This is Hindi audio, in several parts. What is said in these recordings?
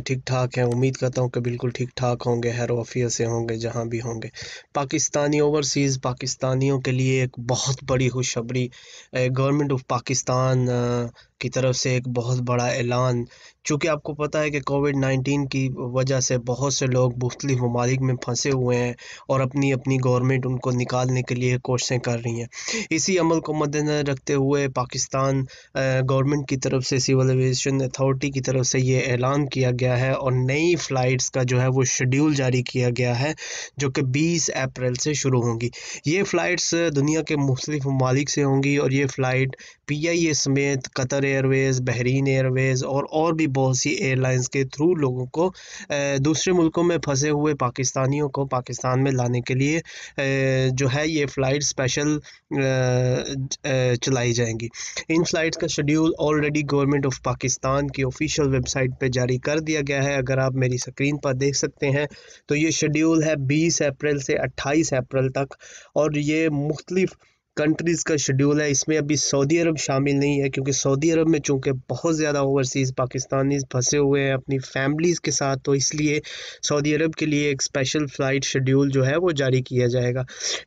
हैं ठीक ठाक हैं उम्मीद करता हूँ कि बिल्कुल ठीक ठाक होंगे हैरोफिया से होंगे जहाँ भी होंगे पाकिस्तानी ओवरसीज़ पाकिस्तानियों के लिए एक बहुत बड़ी खुशखबरी गवर्नमेंट ऑफ पाकिस्तान की तरफ से एक बहुत बड़ा ऐलान चूँकि आपको पता है कि कोविड नाइन्टीन की वजह से बहुत से लोग मुख्तलि ममालिक में फंसे हुए हैं और अपनी अपनी गवर्नमेंट उनको निकालने के लिए कोशिशें कर रही हैं इसी अमल को मद्देनजर रखते हुए पाकिस्तान गवर्नमेंट की तरफ से सिविल एविएशन अथॉरिटी की तरफ से ये ऐलान किया गया है और नई फ़्लाइट्स का जो है वो शेड्यूल जारी किया गया है जो कि बीस अप्रैल से शुरू होंगी ये फ़्लाइट्स दुनिया के मुख्तलिफ ममालिक से होंगी और ये फ़्लाइट पी आई ए समेत कतर एयरवेज़ बहरीन एयरवेज़ और और भी बहुत सी एयरलाइंस के थ्रू लोगों को दूसरे मुल्कों में फंसे हुए पाकिस्तानियों को पाकिस्तान में लाने के लिए जो है ये फ़्लाइट स्पेशल चलाई जाएंगी इन फ़्लाइट्स का schedule already government of Pakistan की ऑफिशियल वेबसाइट पर जारी कर दिया गया है अगर आप मेरी स्क्रीन पर देख सकते हैं तो ये शेड्यूल है बीस अप्रैल से अट्ठाईस अप्रैल तक और ये मुख्तलिफ़ कंट्रीज़ का शेड्यूल है इसमें अभी सऊदी अरब शामिल नहीं है क्योंकि सऊदी अरब में चूँकि बहुत ज़्यादा ओवरसीज़ पाकिस्तानी फंसे हुए हैं अपनी फैमिलीज़ के साथ तो इसलिए सऊदी अरब के लिए एक स्पेशल फ़्लाइट शेड्यूल जो है वो जारी किया जाएगा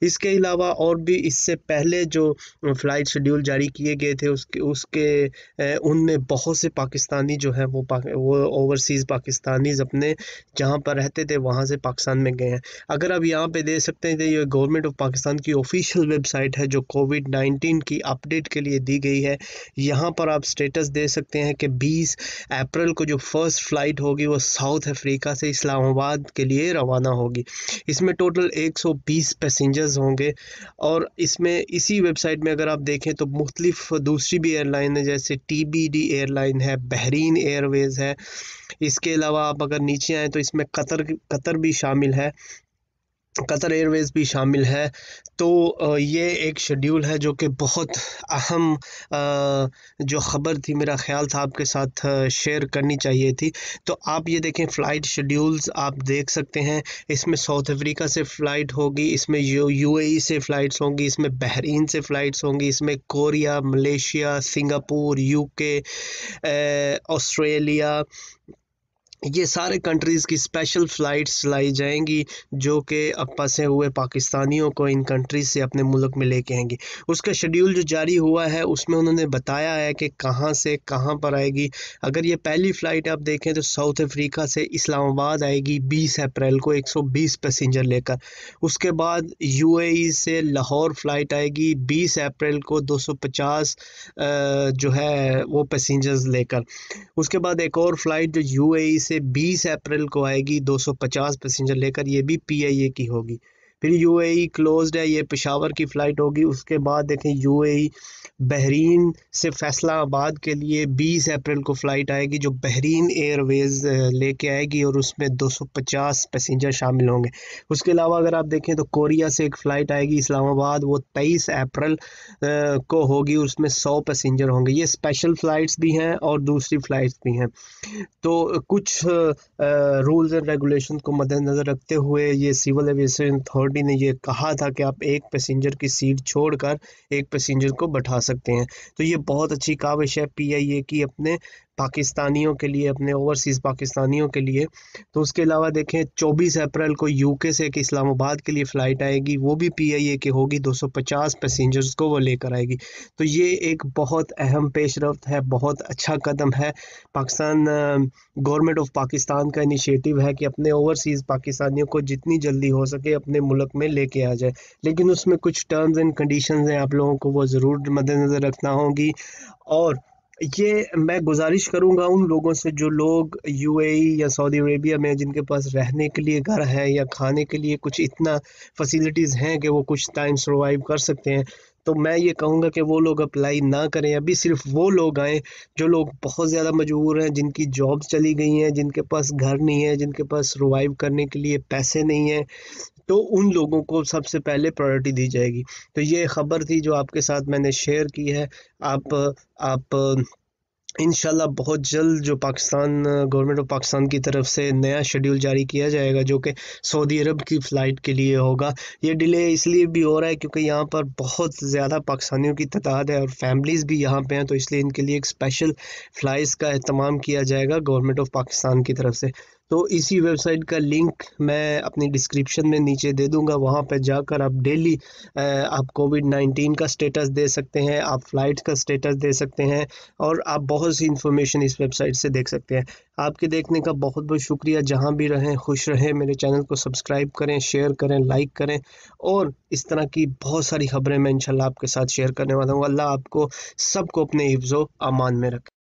इसके अलावा और भी इससे पहले जो फ़्लाइट शेड्यूल जारी किए गए थे उसके उसके उनमें बहुत से पाकिस्तानी जो है वो वो ओवरसीज़ पाकिस्तानीज अपने जहाँ पर रहते थे वहाँ से पाकिस्तान में गए हैं अगर आप यहाँ पर दे सकते हैं तो ये गवर्नमेंट ऑफ पाकिस्तान की ऑफिशियल वेबसाइट है जो कोविड 19 की अपडेट के लिए दी गई है यहाँ पर आप स्टेटस दे सकते हैं कि 20 अप्रैल को जो फर्स्ट फ्लाइट होगी वो साउथ अफ्रीका से इस्लामाबाद के लिए रवाना होगी इसमें टोटल 120 पैसेंजर्स होंगे और इसमें इसी वेबसाइट में अगर आप देखें तो मुख्तलिफ दूसरी भी एयरलाइन है जैसे टी एयरलाइन है बहरीन एयरवेज़ है इसके अलावा आप अगर नीचे आएँ तो इसमें कतर कतर भी शामिल है कतर एयरवेज़ भी शामिल है तो ये एक शेड्यूल है जो कि बहुत अहम जो ख़बर थी मेरा ख्याल था आपके साथ शेयर करनी चाहिए थी तो आप ये देखें फ़्लाइट शेड्यूल्स आप देख सकते हैं इसमें साउथ अफ्रीका से फ़्लाइट होगी इसमें यू यूएई से फ़्लाइट्स होंगी इसमें बहरीन से फ़्लाइट्स होंगी इसमें कोरिया मलेशिया सिंगापुर यू ऑस्ट्रेलिया ये सारे कंट्रीज़ की स्पेशल फ़्लाइट्स लाई जाएंगी जो कि अब फंसे हुए पाकिस्तानियों को इन कंट्रीज़ से अपने मुल्क में लेके आएंगी उसका शेड्यूल जो जारी हुआ है उसमें उन्होंने बताया है कि कहाँ से कहाँ पर आएगी अगर ये पहली फ़्लाइट आप देखें तो साउथ अफ्रीका से इस्लामाबाद आएगी 20 अप्रैल को 120 पैसेंजर लेकर उसके बाद यू e से लाहौर फ़्लाइट आएगी बीस अप्रैल को दो जो है वो पैसेंजर्स लेकर उसके बाद एक और फ़्लाइट जो यू e से से 20 अप्रैल को आएगी 250 पैसेंजर लेकर ये भी पीआईए की होगी फिर यूएई क्लोज्ड e है ये पेशावर की फ़्लाइट होगी उसके बाद देखें यूएई e, बहरीन से फैसलाबाद के लिए 20 अप्रैल को फ़्लाइट आएगी जो बहरीन एयरवेज़ लेके आएगी और उसमें 250 पैसेंजर शामिल होंगे उसके अलावा अगर आप देखें तो कोरिया से एक फ़्लाइट आएगी इस्लामाबाद वो 23 अप्रैल को होगी उसमें 100 पैसेंजर होंगे ये स्पेशल फ़्लाइट्स भी हैं और दूसरी फ़्लाइट्स भी हैं तो कुछ रूल्स एंड रेगुलेशन को मद्दनज़र रखते हुए ये सिविल एविएशन अथॉरिटी आरबी ने यह कहा था कि आप एक पैसेंजर की सीट छोड़कर एक पैसेंजर को बैठा सकते हैं तो ये बहुत अच्छी काविश है ए की अपने पाकिस्तानियों के लिए अपने ओवरसीज़ पाकिस्तानियों के लिए तो उसके अलावा देखें 24 अप्रैल को यूके से एक इस्लामाबाद के लिए फ़्लाइट आएगी वो भी पीआईए की होगी 250 पैसेंजर्स को वो लेकर आएगी तो ये एक बहुत अहम पेश रफ्त है बहुत अच्छा कदम है पाकिस्तान गवर्नमेंट ऑफ पाकिस्तान का इनिशिएटिव है कि अपने ओवरसीज़ पाकिस्तानियों को जितनी जल्दी हो सके अपने मुल्क में लेके आ जाए लेकिन उसमें कुछ टर्म्स एंड कंडीशन हैं आप लोगों को वो ज़रूर मद्दनज़र रखना होगी और ये मैं गुजारिश करूंगा उन लोगों से जो लोग यूएई या सऊदी अरेबिया में जिनके पास रहने के लिए घर है या खाने के लिए कुछ इतना फैसिलिटीज़ हैं कि वो कुछ टाइम सर्वाइव कर सकते हैं तो मैं ये कहूँगा कि वो लोग अप्लाई ना करें अभी सिर्फ वो लोग आएँ जो लोग बहुत ज़्यादा मजबूर हैं जिनकी जॉब चली गई हैं जिनके पास घर नहीं है जिनके पास सर्वाइव करने के लिए पैसे नहीं हैं तो उन लोगों को सबसे पहले प्रायोरिटी दी जाएगी तो ये खबर थी जो आपके साथ मैंने शेयर की है आप आप इनशाला बहुत जल्द जो पाकिस्तान गवर्नमेंट ऑफ पाकिस्तान की तरफ से नया शेड्यूल जारी किया जाएगा जो कि सऊदी अरब की फ़्लाइट के लिए होगा ये डिले इसलिए भी हो रहा है क्योंकि यहाँ पर बहुत ज़्यादा पाकिस्तानियों की तादाद है और फैमिलीज़ भी यहाँ पे हैं तो इसलिए इनके लिए एक स्पेशल फ़्लाइट्स का अहतमाम किया जाएगा गवर्नमेंट ऑफ पाकिस्तान की तरफ से तो इसी वेबसाइट का लिंक मैं अपनी डिस्क्रिप्शन में नीचे दे दूंगा वहाँ पर जाकर आप डेली आप कोविड नाइन्टीन का स्टेटस दे सकते हैं आप फ्लाइट का स्टेटस दे सकते हैं और आप बहुत सी इन्फॉर्मेशन इस वेबसाइट से देख सकते हैं आपके देखने का बहुत बहुत शुक्रिया जहाँ भी रहें खुश रहें मेरे चैनल को सब्सक्राइब करें शेयर करें लाइक करें और इस तरह की बहुत सारी खबरें मैं इनशाला आपके साथ शेयर करने वाला हूँ अल्लाह आपको सबको अपने हिफ्ज़ो अमान में रखें